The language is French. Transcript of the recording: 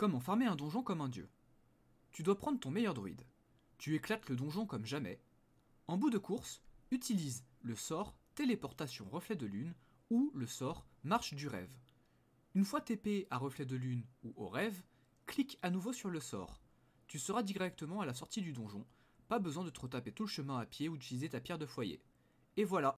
Comment farmer un donjon comme un dieu Tu dois prendre ton meilleur druide. Tu éclates le donjon comme jamais. En bout de course, utilise le sort Téléportation Reflet de Lune ou le sort Marche du Rêve. Une fois TP à Reflet de Lune ou au Rêve, clique à nouveau sur le sort. Tu seras directement à la sortie du donjon, pas besoin de te taper tout le chemin à pied ou d'utiliser ta pierre de foyer. Et voilà